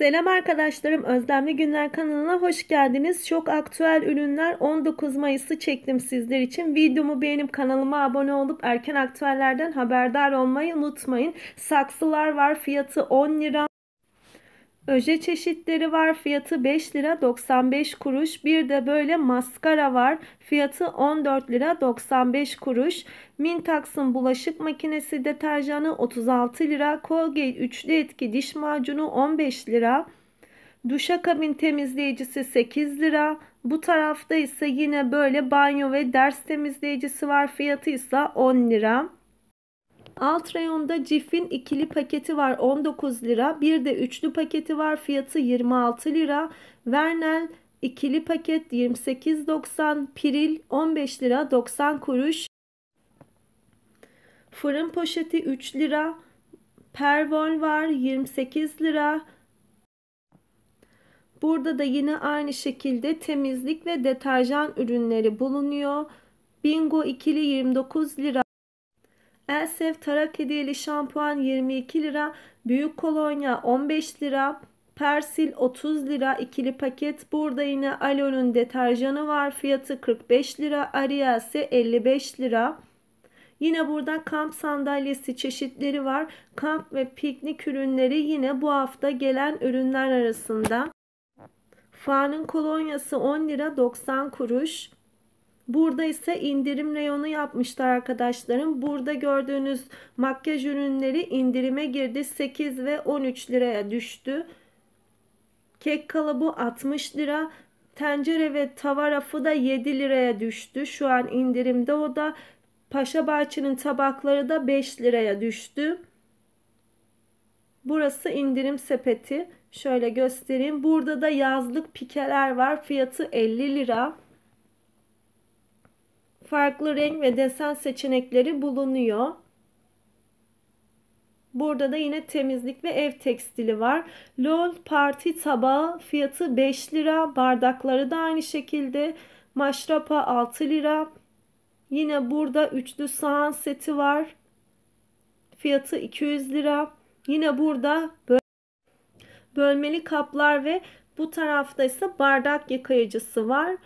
Selam arkadaşlarım Özlemli Günler kanalına hoş geldiniz. Çok aktüel ürünler 19 Mayıs'ı çektim sizler için. Videomu beğenip kanalıma abone olup erken aktüellerden haberdar olmayı unutmayın. Saksılar var fiyatı 10 lira. Öje çeşitleri var. Fiyatı 5 lira 95 kuruş. Bir de böyle maskara var. Fiyatı 14 lira 95 kuruş. Mintax'ın bulaşık makinesi deterjanı 36 lira. Colgate üçlü etki diş macunu 15 lira. Duşakabin temizleyicisi 8 lira. Bu tarafta ise yine böyle banyo ve ders temizleyicisi var. Fiyatı ise 10 lira. Alt reyonda Cif'in ikili paketi var 19 lira. Bir de üçlü paketi var fiyatı 26 lira. Vernel ikili paket 28.90. Piril 15 lira 90 kuruş. Fırın poşeti 3 lira. Pervol var 28 lira. Burada da yine aynı şekilde temizlik ve deterjan ürünleri bulunuyor. Bingo ikili 29 lira. Elsef tarak hediyeli şampuan 22 lira. Büyük kolonya 15 lira. Persil 30 lira ikili paket. Burada yine Alon'un deterjanı var. Fiyatı 45 lira. Ariel ise 55 lira. Yine burada kamp sandalyesi çeşitleri var. Kamp ve piknik ürünleri yine bu hafta gelen ürünler arasında. Fa'nın kolonyası 10 lira 90 kuruş. Burada ise indirim reyonu yapmışlar arkadaşlarım. Burada gördüğünüz makyaj ürünleri indirime girdi. 8 ve 13 liraya düştü. Kek kalıbı 60 lira. Tencere ve tava rafı da 7 liraya düştü. Şu an indirimde o da. Paşa Bahçe'nin tabakları da 5 liraya düştü. Burası indirim sepeti. Şöyle göstereyim. Burada da yazlık pikeler var. Fiyatı 50 lira farklı renk ve desen seçenekleri bulunuyor. Burada da yine temizlik ve ev tekstili var. LOL parti tabağı fiyatı 5 lira. Bardakları da aynı şekilde. Maşrapa 6 lira. Yine burada üçlü sahan seti var. Fiyatı 200 lira. Yine burada bölmeli kaplar ve bu tarafta ise bardak yıkayıcısı var.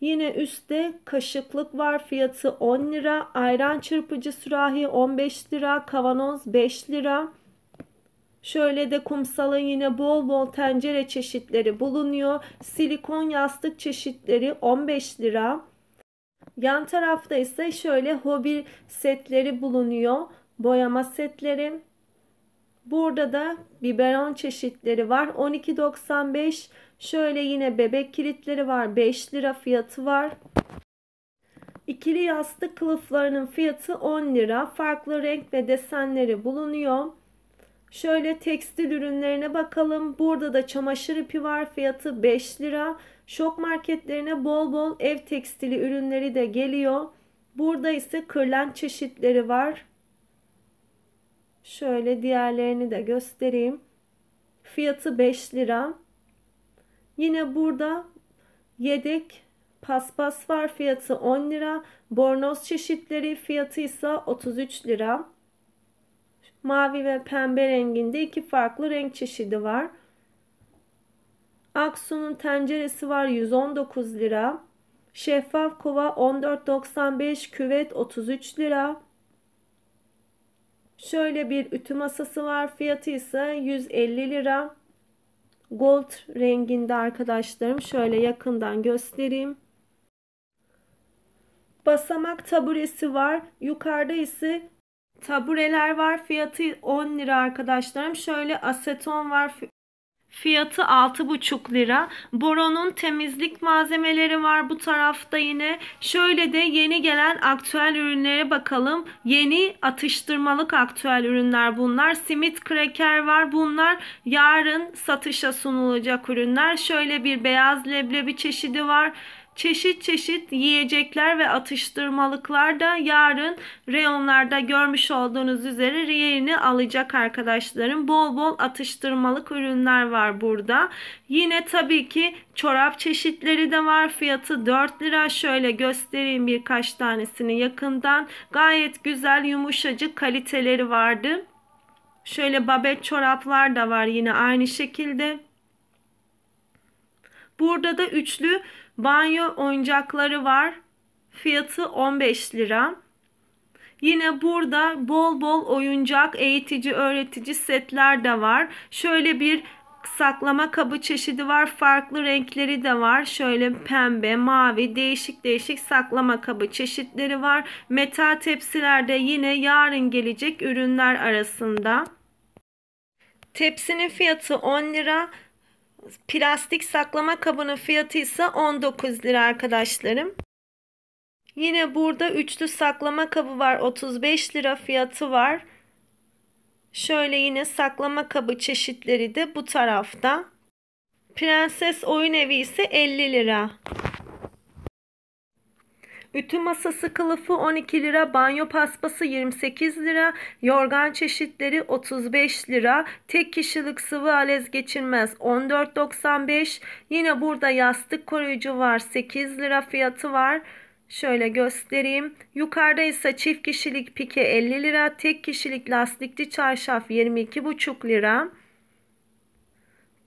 Yine üstte kaşıklık var fiyatı 10 lira. Ayran çırpıcı sürahi 15 lira. Kavanoz 5 lira. Şöyle de kumsalın yine bol bol tencere çeşitleri bulunuyor. Silikon yastık çeşitleri 15 lira. Yan tarafta ise şöyle hobi setleri bulunuyor. Boyama setleri. Burada da biberon çeşitleri var. 12.95 Şöyle yine bebek kilitleri var. 5 lira fiyatı var. İkili yastık kılıflarının fiyatı 10 lira. Farklı renk ve desenleri bulunuyor. Şöyle tekstil ürünlerine bakalım. Burada da çamaşır ipi var. Fiyatı 5 lira. Şok marketlerine bol bol ev tekstili ürünleri de geliyor. Burada ise kırlent çeşitleri var. Şöyle diğerlerini de göstereyim. Fiyatı 5 lira. Yine burada yedek paspas var fiyatı 10 lira. Bornoz çeşitleri fiyatı ise 33 lira. Mavi ve pembe renginde iki farklı renk çeşidi var. Aksu'nun tenceresi var 119 lira. Şeffaf kova 14.95, küvet 33 lira. Şöyle bir ütü masası var. Fiyatı ise 150 lira. Gold renginde arkadaşlarım şöyle yakından göstereyim. Basamak taburesi var. Yukarıda ise tabureler var. Fiyatı 10 lira arkadaşlarım. Şöyle aseton var. Fiyatı 6,5 lira. Boron'un temizlik malzemeleri var bu tarafta yine. Şöyle de yeni gelen aktüel ürünlere bakalım. Yeni atıştırmalık aktüel ürünler bunlar. Simit kreker var. Bunlar yarın satışa sunulacak ürünler. Şöyle bir beyaz leblebi çeşidi var çeşit çeşit yiyecekler ve atıştırmalıklar da yarın reyonlarda görmüş olduğunuz üzere yerini alacak arkadaşlarım. Bol bol atıştırmalık ürünler var burada. Yine tabii ki çorap çeşitleri de var. Fiyatı 4 lira. Şöyle göstereyim birkaç tanesini yakından. Gayet güzel yumuşacık kaliteleri vardı. Şöyle babet çoraplar da var yine aynı şekilde. Burada da üçlü Banyo oyuncakları var. Fiyatı 15 lira. Yine burada bol bol oyuncak, eğitici, öğretici setler de var. Şöyle bir saklama kabı çeşidi var. Farklı renkleri de var. Şöyle pembe, mavi, değişik değişik saklama kabı çeşitleri var. Metal tepsilerde yine yarın gelecek ürünler arasında. Tepsinin fiyatı 10 lira plastik saklama kabının fiyatı ise 19 lira arkadaşlarım. Yine burada üçlü saklama kabı var. 35 lira fiyatı var. Şöyle yine saklama kabı çeşitleri de bu tarafta. Prenses oyun evi ise 50 lira. Ütü masası kılıfı 12 lira, banyo paspası 28 lira, yorgan çeşitleri 35 lira, tek kişilik sıvı alez geçirmez 14.95. Yine burada yastık koruyucu var 8 lira fiyatı var. Şöyle göstereyim. Yukarıda ise çift kişilik pike 50 lira, tek kişilik lastikli çarşaf 22,5 lira.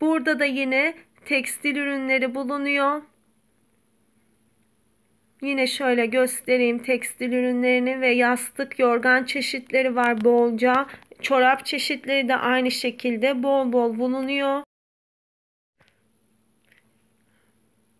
Burada da yine tekstil ürünleri bulunuyor. Yine şöyle göstereyim tekstil ürünlerini ve yastık, yorgan çeşitleri var bolca. Çorap çeşitleri de aynı şekilde bol bol bulunuyor.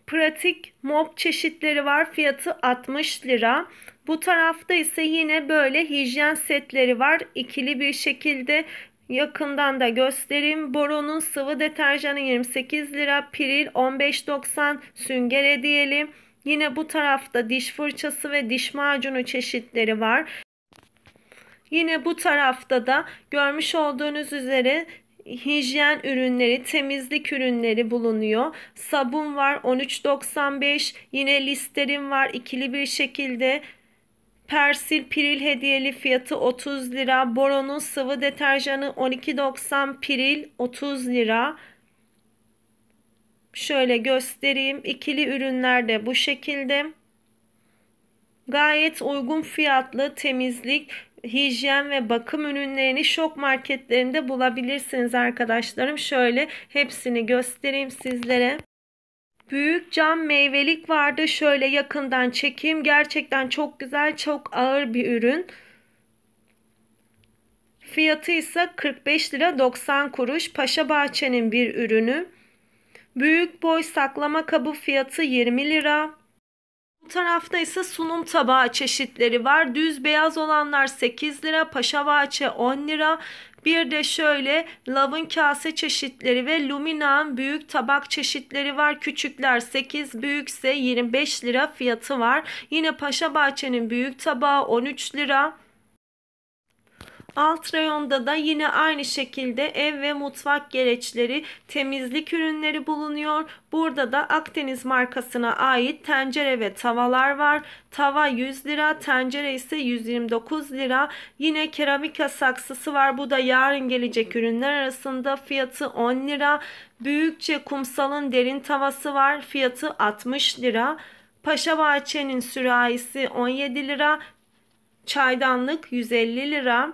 Pratik mop çeşitleri var. Fiyatı 60 lira. Bu tarafta ise yine böyle hijyen setleri var. İkili bir şekilde Yakından da göstereyim. Boron'un sıvı deterjanı 28 lira, Piril 15.90, sünger diyelim. Yine bu tarafta diş fırçası ve diş macunu çeşitleri var. Yine bu tarafta da görmüş olduğunuz üzere hijyen ürünleri, temizlik ürünleri bulunuyor. Sabun var 13.95, yine listerin var ikili bir şekilde. Persil piril hediyeli fiyatı 30 lira. Boron'un sıvı deterjanı 12.90 piril 30 lira. Şöyle göstereyim. İkili ürünler de bu şekilde. Gayet uygun fiyatlı temizlik, hijyen ve bakım ürünlerini şok marketlerinde bulabilirsiniz arkadaşlarım. Şöyle hepsini göstereyim sizlere. Büyük cam meyvelik vardı. Şöyle yakından çekeyim. Gerçekten çok güzel, çok ağır bir ürün. Fiyatı ise 45 lira 90 kuruş. Paşa Bahçe'nin bir ürünü. Büyük boy saklama kabı fiyatı 20 lira. Bu tarafta ise sunum tabağı çeşitleri var. Düz beyaz olanlar 8 lira, paşabahçe 10 lira. Bir de şöyle lavın kase çeşitleri ve lumina'nın büyük tabak çeşitleri var. Küçükler 8, büyükse 25 lira fiyatı var. Yine paşabahçenin büyük tabağı 13 lira. Alt reyonda da yine aynı şekilde ev ve mutfak gereçleri, temizlik ürünleri bulunuyor. Burada da Akdeniz markasına ait tencere ve tavalar var. Tava 100 lira, tencere ise 129 lira. Yine keramika saksısı var. Bu da yarın gelecek ürünler arasında fiyatı 10 lira. Büyükçe kumsalın derin tavası var. Fiyatı 60 lira. Paşa Bahçe'nin sürahisi 17 lira. Çaydanlık 150 lira.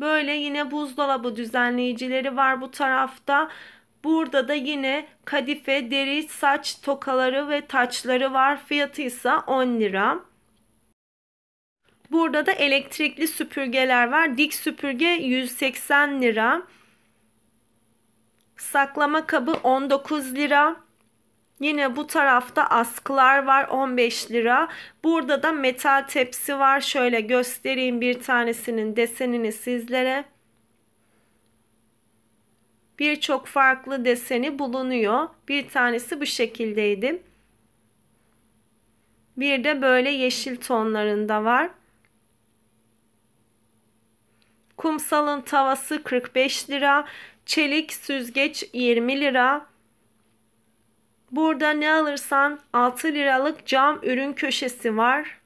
Böyle yine buzdolabı düzenleyicileri var bu tarafta. Burada da yine kadife, deri, saç tokaları ve taçları var. Fiyatı ise 10 lira. Burada da elektrikli süpürgeler var. Dik süpürge 180 lira. Saklama kabı 19 lira. Yine bu tarafta askılar var 15 lira. Burada da metal tepsi var. Şöyle göstereyim bir tanesinin desenini sizlere. Birçok farklı deseni bulunuyor. Bir tanesi bu şekildeydi. Bir de böyle yeşil tonlarında var. Kumsalın tavası 45 lira, çelik süzgeç 20 lira, Burada ne alırsan 6 liralık cam ürün köşesi var.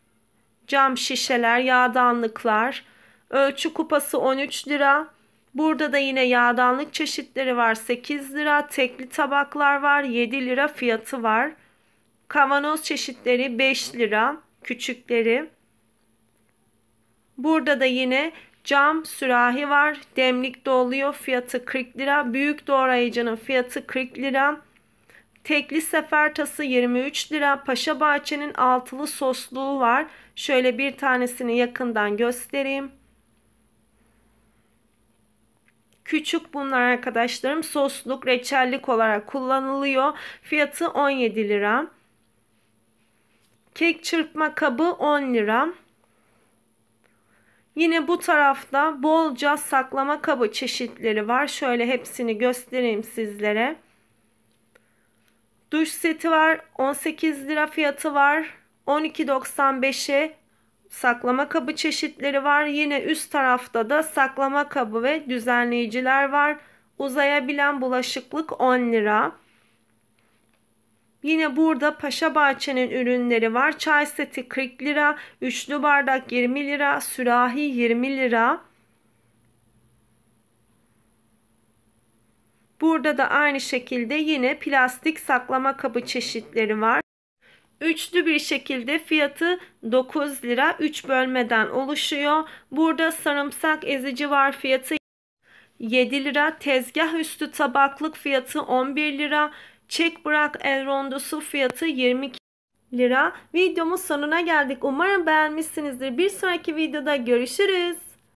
Cam şişeler, yağdanlıklar. Ölçü kupası 13 lira. Burada da yine yağdanlık çeşitleri var. 8 lira. Tekli tabaklar var. 7 lira fiyatı var. Kavanoz çeşitleri 5 lira. Küçükleri. Burada da yine cam sürahi var. Demlik doluyor. Fiyatı 40 lira. Büyük doğrayıcının fiyatı 40 lira. Tekli sefertası 23 lira. Paşa Bahçe'nin altılı sosluğu var. Şöyle bir tanesini yakından göstereyim. Küçük bunlar arkadaşlarım. Sosluk, reçellik olarak kullanılıyor. Fiyatı 17 lira. Kek çırpma kabı 10 lira. Yine bu tarafta bolca saklama kabı çeşitleri var. Şöyle hepsini göstereyim sizlere. Duş seti var. 18 lira fiyatı var. 12.95'e saklama kabı çeşitleri var. Yine üst tarafta da saklama kabı ve düzenleyiciler var. Uzayabilen bulaşıklık 10 lira. Yine burada Paşa Bahçe'nin ürünleri var. Çay seti 40 lira, üçlü bardak 20 lira, sürahi 20 lira. Burada da aynı şekilde yine plastik saklama kabı çeşitleri var. Üçlü bir şekilde fiyatı 9 lira 3 bölmeden oluşuyor. Burada sarımsak ezici var fiyatı 7 lira. Tezgah üstü tabaklık fiyatı 11 lira. Çek bırak el rondosu fiyatı 22 lira. Videomun sonuna geldik. Umarım beğenmişsinizdir. Bir sonraki videoda görüşürüz.